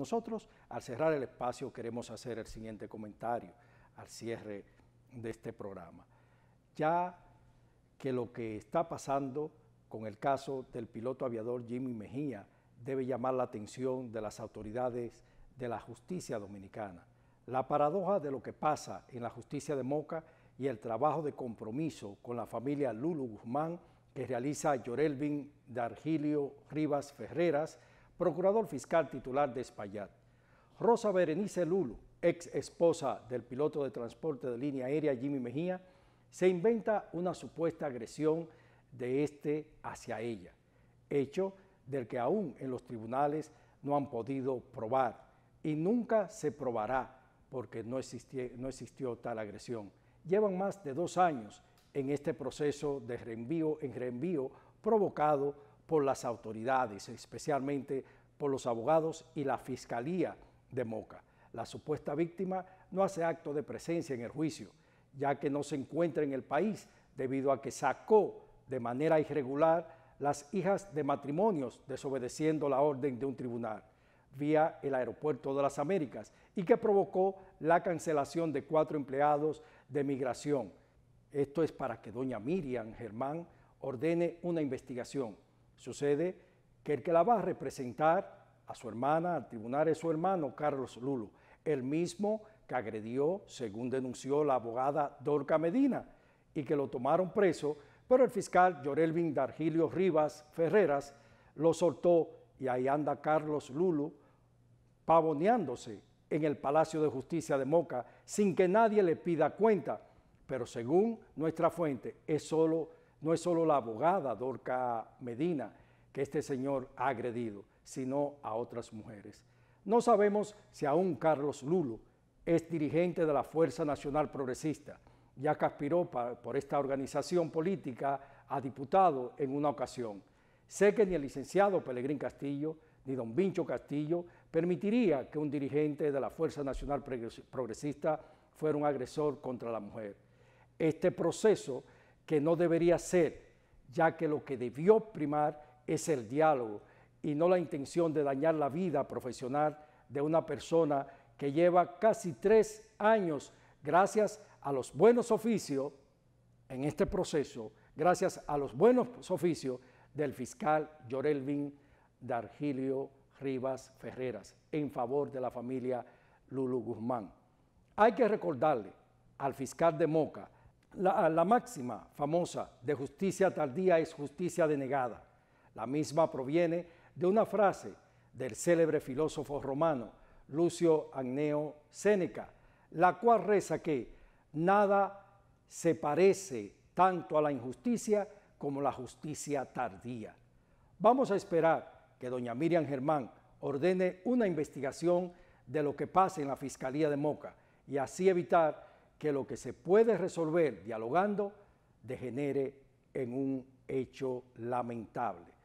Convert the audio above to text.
Nosotros, al cerrar el espacio, queremos hacer el siguiente comentario al cierre de este programa. Ya que lo que está pasando con el caso del piloto aviador Jimmy Mejía debe llamar la atención de las autoridades de la justicia dominicana. La paradoja de lo que pasa en la justicia de Moca y el trabajo de compromiso con la familia Lulu Guzmán que realiza Yorelvin D'Argilio Rivas Ferreras procurador fiscal titular de Espaillat. Rosa Berenice Lulu, ex esposa del piloto de transporte de línea aérea Jimmy Mejía, se inventa una supuesta agresión de este hacia ella, hecho del que aún en los tribunales no han podido probar y nunca se probará porque no, existió, no existió tal agresión. Llevan más de dos años en este proceso de reenvío en reenvío provocado por las autoridades, especialmente por los abogados y la fiscalía de Moca. La supuesta víctima no hace acto de presencia en el juicio, ya que no se encuentra en el país debido a que sacó de manera irregular las hijas de matrimonios desobedeciendo la orden de un tribunal vía el Aeropuerto de las Américas y que provocó la cancelación de cuatro empleados de migración. Esto es para que doña Miriam Germán ordene una investigación. Sucede que el que la va a representar a su hermana al tribunal es su hermano Carlos Lulu, el mismo que agredió, según denunció la abogada Dorca Medina, y que lo tomaron preso, pero el fiscal Llorelvin Dargilio Rivas Ferreras lo soltó y ahí anda Carlos Lulu pavoneándose en el Palacio de Justicia de Moca sin que nadie le pida cuenta. Pero según nuestra fuente, es solo, no es solo la abogada Dorca Medina, que este señor ha agredido, sino a otras mujeres. No sabemos si aún Carlos Lulo es dirigente de la Fuerza Nacional Progresista, ya que aspiró por esta organización política a diputado en una ocasión. Sé que ni el licenciado Pelegrín Castillo ni don Vincho Castillo permitiría que un dirigente de la Fuerza Nacional Progresista fuera un agresor contra la mujer. Este proceso que no debería ser, ya que lo que debió primar es el diálogo y no la intención de dañar la vida profesional de una persona que lleva casi tres años gracias a los buenos oficios en este proceso, gracias a los buenos oficios del fiscal Llorelvin Dargilio Rivas Ferreras en favor de la familia Lulu Guzmán. Hay que recordarle al fiscal de Moca, la, la máxima famosa de justicia tardía es justicia denegada. La misma proviene de una frase del célebre filósofo romano Lucio Agneo Séneca, la cual reza que nada se parece tanto a la injusticia como la justicia tardía. Vamos a esperar que doña Miriam Germán ordene una investigación de lo que pasa en la Fiscalía de Moca y así evitar que lo que se puede resolver dialogando degenere en un hecho lamentable.